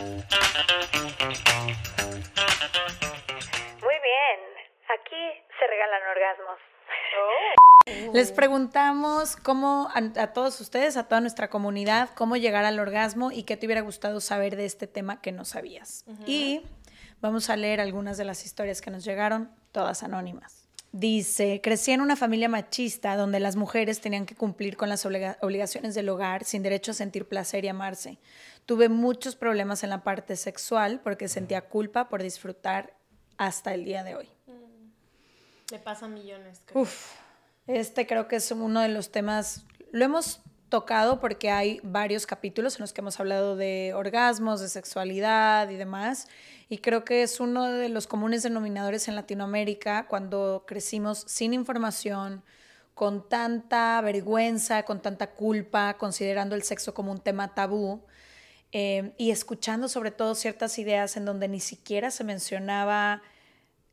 Muy bien, aquí se regalan orgasmos. Oh. Les preguntamos cómo a, todos ustedes, a toda nuestra comunidad, cómo llegar al orgasmo y qué te hubiera gustado saber de este tema que no sabías. Y vamos a leer algunas de las historias que nos llegaron, todas anónimas. Dice, crecí en una familia machista donde las mujeres tenían que cumplir con las obligaciones del hogar sin derecho a sentir placer y amarse. Tuve muchos problemas en la parte sexual porque sentía culpa por disfrutar hasta el día de hoy. Mm. Le pasa millones. este creo que es uno de los temas, lo hemos tocado porque hay varios capítulos en los que hemos hablado de orgasmos, de sexualidad y demás. Y creo que es uno de los comunes denominadores en Latinoamérica cuando crecimos sin información, con tanta vergüenza, con tanta culpa, considerando el sexo como un tema tabú. Eh, y escuchando sobre todo ciertas ideas en donde ni siquiera se mencionaba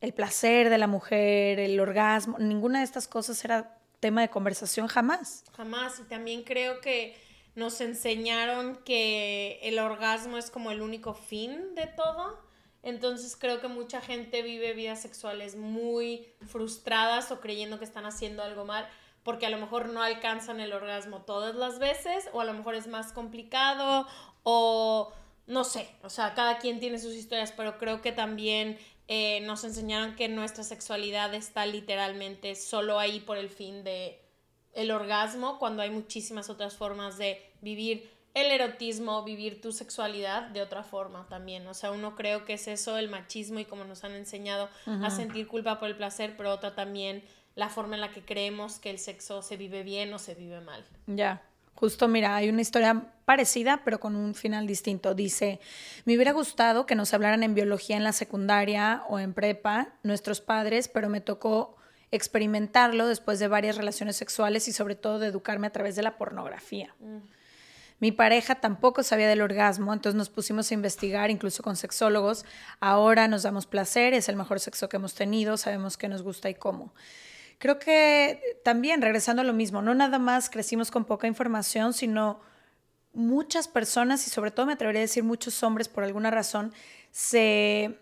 el placer de la mujer, el orgasmo, ninguna de estas cosas era tema de conversación jamás. Jamás. Y también creo que nos enseñaron que el orgasmo es como el único fin de todo. Entonces creo que mucha gente vive vidas sexuales muy frustradas o creyendo que están haciendo algo mal porque a lo mejor no alcanzan el orgasmo todas las veces o a lo mejor es más complicado o no sé, o sea, cada quien tiene sus historias, pero creo que también eh, nos enseñaron que nuestra sexualidad está literalmente solo ahí por el fin de el orgasmo, cuando hay muchísimas otras formas de vivir el erotismo, vivir tu sexualidad de otra forma también. O sea, uno creo que es eso, el machismo y como nos han enseñado a sentir culpa por el placer, pero otra también la forma en la que creemos que el sexo se vive bien o se vive mal. Ya. Justo, mira, hay una historia parecida, pero con un final distinto. Dice, me hubiera gustado que nos hablaran en biología en la secundaria o en prepa, nuestros padres, pero me tocó experimentarlo después de varias relaciones sexuales y sobre todo de educarme a través de la pornografía. Mm. Mi pareja tampoco sabía del orgasmo, entonces nos pusimos a investigar, incluso con sexólogos. Ahora nos damos placer, es el mejor sexo que hemos tenido, sabemos qué nos gusta y cómo. Creo que también, regresando a lo mismo, no nada más crecimos con poca información, sino muchas personas, y sobre todo me atrevería a decir muchos hombres por alguna razón, se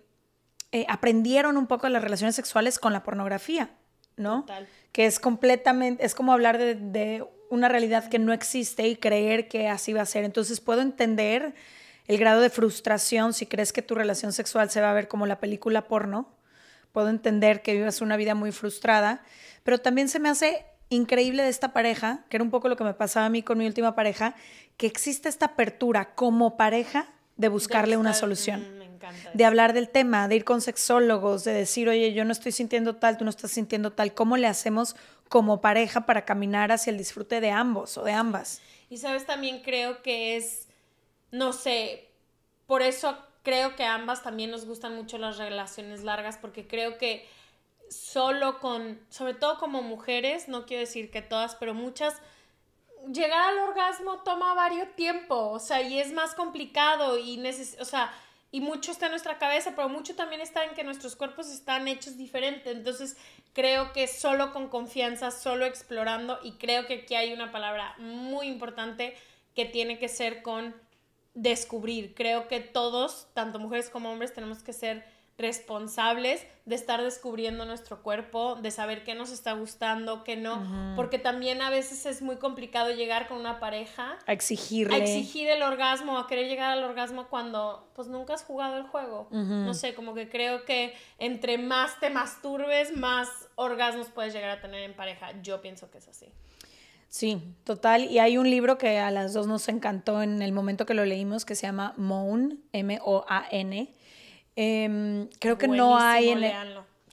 eh, aprendieron un poco las relaciones sexuales con la pornografía, ¿no? Que es completamente, es como hablar de, de una realidad que no existe y creer que así va a ser. Entonces puedo entender el grado de frustración si crees que tu relación sexual se va a ver como la película porno, puedo entender que vivas una vida muy frustrada, pero también se me hace increíble de esta pareja, que era un poco lo que me pasaba a mí con mi última pareja, que existe esta apertura como pareja de buscarle una solución. Mm, de hablar del tema, de ir con sexólogos, de decir, oye, yo no estoy sintiendo tal, tú no estás sintiendo tal, ¿cómo le hacemos como pareja para caminar hacia el disfrute de ambos o de ambas? Y sabes, también creo que es, no sé, por eso creo que ambas también nos gustan mucho las relaciones largas porque creo que solo con, sobre todo como mujeres, no quiero decir que todas, pero muchas, llegar al orgasmo toma varios tiempo, o sea, y es más complicado y o sea, y mucho está en nuestra cabeza, pero mucho también está en que nuestros cuerpos están hechos diferentes Entonces, creo que solo con confianza, solo explorando, y creo que aquí hay una palabra muy importante que tiene que ser con descubrir. Creo que todos, tanto mujeres como hombres, tenemos que ser responsables de estar descubriendo nuestro cuerpo, de saber qué nos está gustando, qué no, porque también a veces es muy complicado llegar con una pareja a exigirle a exigir el orgasmo, a querer llegar al orgasmo cuando pues nunca has jugado el juego. No sé, como que creo que entre más te masturbes, más orgasmos puedes llegar a tener en pareja. Yo pienso que es así. Sí, total. Y hay un libro que a las dos nos encantó en el momento que lo leímos que se llama Moan, M-O-A-N. Em, creo que no hay en, e-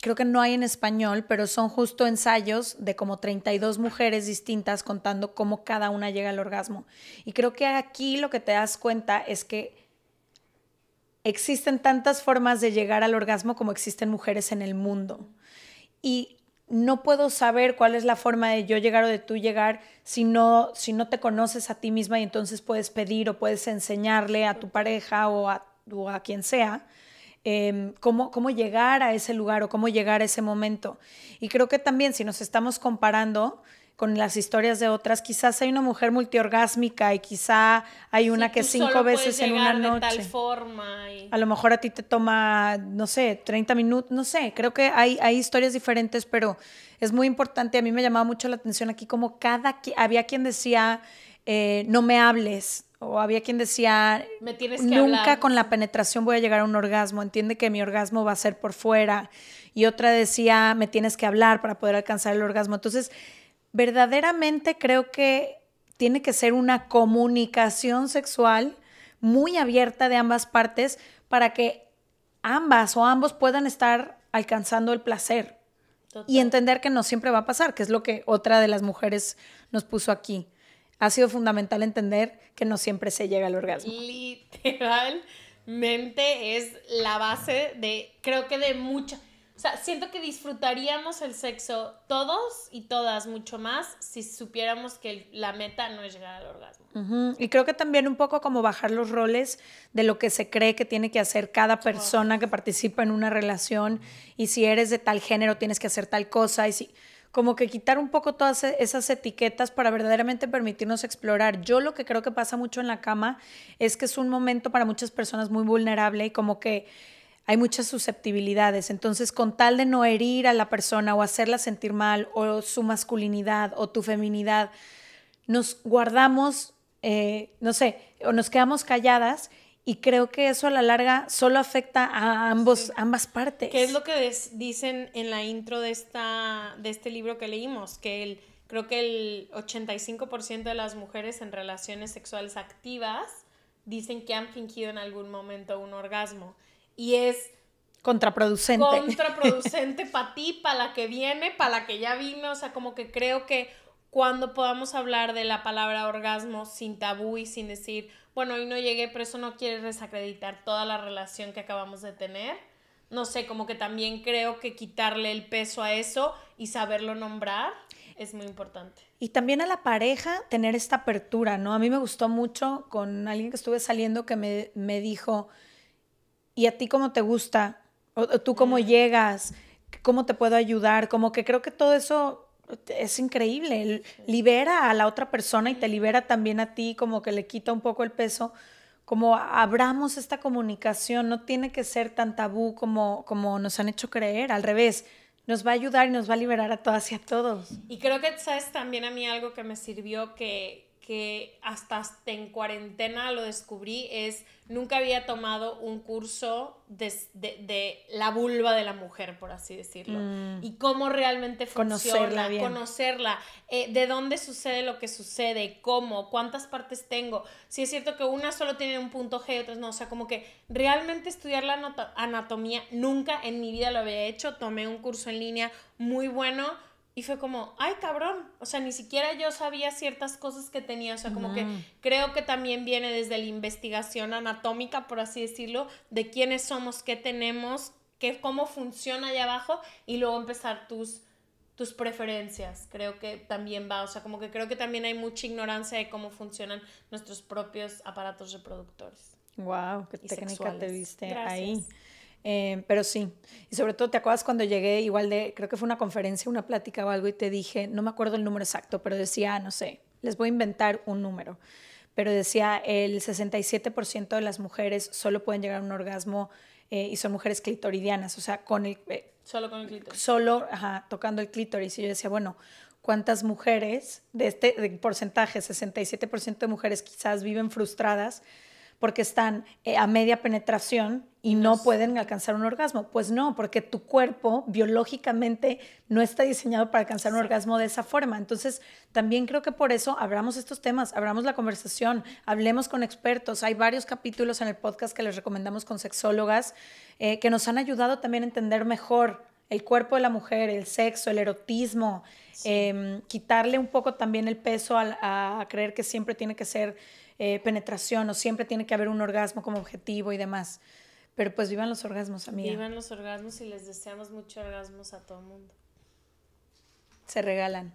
creo que no hay en español, pero son justo ensayos de como 32 mujeres distintas contando cómo cada una llega al orgasmo. Y creo que aquí lo que te das cuenta es que existen tantas formas de llegar al orgasmo como existen mujeres en el mundo. Y no puedo saber cuál es la forma de yo llegar o de tú llegar si no, si no te conoces a ti misma y entonces puedes pedir o puedes enseñarle a tu pareja o a, quien sea em, cómo, cómo llegar a ese lugar o cómo llegar a ese momento. Y creo que también si nos estamos comparando, con las historias de otras. Quizás hay una mujer multiorgásmica y quizá hay una que cinco veces en una noche. forma A lo mejor a ti te toma, no sé, 30 minutos, no sé. Creo que hay, hay historias diferentes, pero es muy importante. A mí me llamaba mucho la atención aquí como cada... Había quien decía, eh, no me hables, o había quien decía, nunca con la penetración voy a llegar a un orgasmo, entiende que mi orgasmo va a ser por fuera. Y otra decía, me tienes que hablar para poder alcanzar el orgasmo. Entonces, verdaderamente creo que tiene que ser una comunicación sexual muy abierta de ambas partes para que ambas o ambos puedan estar alcanzando el placer y entender que no siempre va a pasar, que es lo que otra de las mujeres nos puso aquí. Ha sido fundamental entender que no siempre se llega al orgasmo. Literalmente es la base de, creo que de mucha o sea, siento que disfrutaríamos el sexo todos y todas mucho más si supiéramos que la meta no es llegar al orgasmo. Y creo que también un poco como bajar los roles de lo que se cree que tiene que hacer cada persona que participa en una relación y si eres de tal género tienes que hacer tal cosa y si como que quitar un poco todas e, esas etiquetas para verdaderamente permitirnos explorar. Yo lo que creo que pasa mucho en la cama es que es un momento para muchas personas muy vulnerable y como que hay muchas susceptibilidades. Entonces, con tal de no herir a la persona o hacerla sentir mal, o su masculinidad o tu feminidad, nos guardamos, eh, no sé, o nos quedamos calladas. Y creo que eso a la larga solo afecta a ambos, ambas partes. ¿Qué es lo que dicen en la intro de, esta, de este libro que leímos? Que creo que el 85% de las mujeres en relaciones sexuales activas dicen que han fingido en algún momento un orgasmo y es contraproducente. Contraproducente para ti, para la que viene, para la que ya vino, o sea, como que creo que cuando podamos hablar de la palabra orgasmo sin tabú y sin decir, bueno, hoy no llegué, pero eso no quiere desacreditar toda la relación que acabamos de tener. No sé, como que también creo que quitarle el peso a eso y saberlo nombrar es muy importante. Y también a la pareja tener esta apertura, ¿no? A mí me gustó mucho con alguien que estuve saliendo que me, me dijo, y a ti cómo te gusta, tú cómo llegas, cómo te puedo ayudar, como que creo que todo eso es increíble, libera a la otra persona y te libera también a ti, como que le quita un poco el peso, como abramos esta comunicación, no tiene que ser tan tabú como, como nos han hecho creer, al revés, nos va a ayudar y nos va a liberar a todas y a todos. Y creo que, sabes, también a mí algo que me sirvió que que hasta, en cuarentena lo descubrí es nunca había tomado un curso de, la vulva de la mujer, por así decirlo, mm. y cómo realmente funciona, conocerla, conocerla eh, de dónde sucede lo que sucede, cómo, cuántas partes tengo, si es cierto que una solo tiene un punto G y otras no, o sea, como que realmente estudiar la anatomía nunca en mi vida lo había hecho, tomé un curso en línea muy bueno, y fue como, ay cabrón, o sea, ni siquiera yo sabía ciertas cosas que tenía, o sea, como que creo que también viene desde la investigación anatómica, por así decirlo, de quiénes somos, qué tenemos, qué, cómo funciona allá abajo y luego empezar tus, tus preferencias, creo que también va, o sea, como que creo que también hay mucha ignorancia de cómo funcionan nuestros propios aparatos reproductores. Wow, qué técnica te viste ahí. Eh, pero sí, y sobre todo te acuerdas cuando llegué igual de, creo que fue una conferencia, una plática o algo y te dije, no me acuerdo el número exacto, pero decía, no sé, les voy a inventar un número, pero decía el 67% de las mujeres solo pueden llegar a un orgasmo eh, y son mujeres clitoridianas, o sea, con el... Eh, solo con el clítoris. Solo, ajá, tocando el clítoris. Y yo decía, bueno, ¿cuántas mujeres de este porcentaje, 67% de mujeres quizás viven frustradas? porque están a media penetración y no pueden alcanzar un orgasmo. Pues no, porque tu cuerpo biológicamente no está diseñado para alcanzar un orgasmo de esa forma. Entonces, también creo que por eso abramos estos temas, abramos la conversación, hablemos con expertos. Hay varios capítulos en el podcast que les recomendamos con sexólogas eh, que nos han ayudado también a entender mejor el cuerpo de la mujer, el sexo, el erotismo, em, quitarle un poco también el peso a, creer que siempre tiene que ser eh, penetración o siempre tiene que haber un orgasmo como objetivo y demás. Pero pues vivan los orgasmos, amiga. Vivan los orgasmos y les deseamos mucho orgasmos a todo el mundo. Se regalan.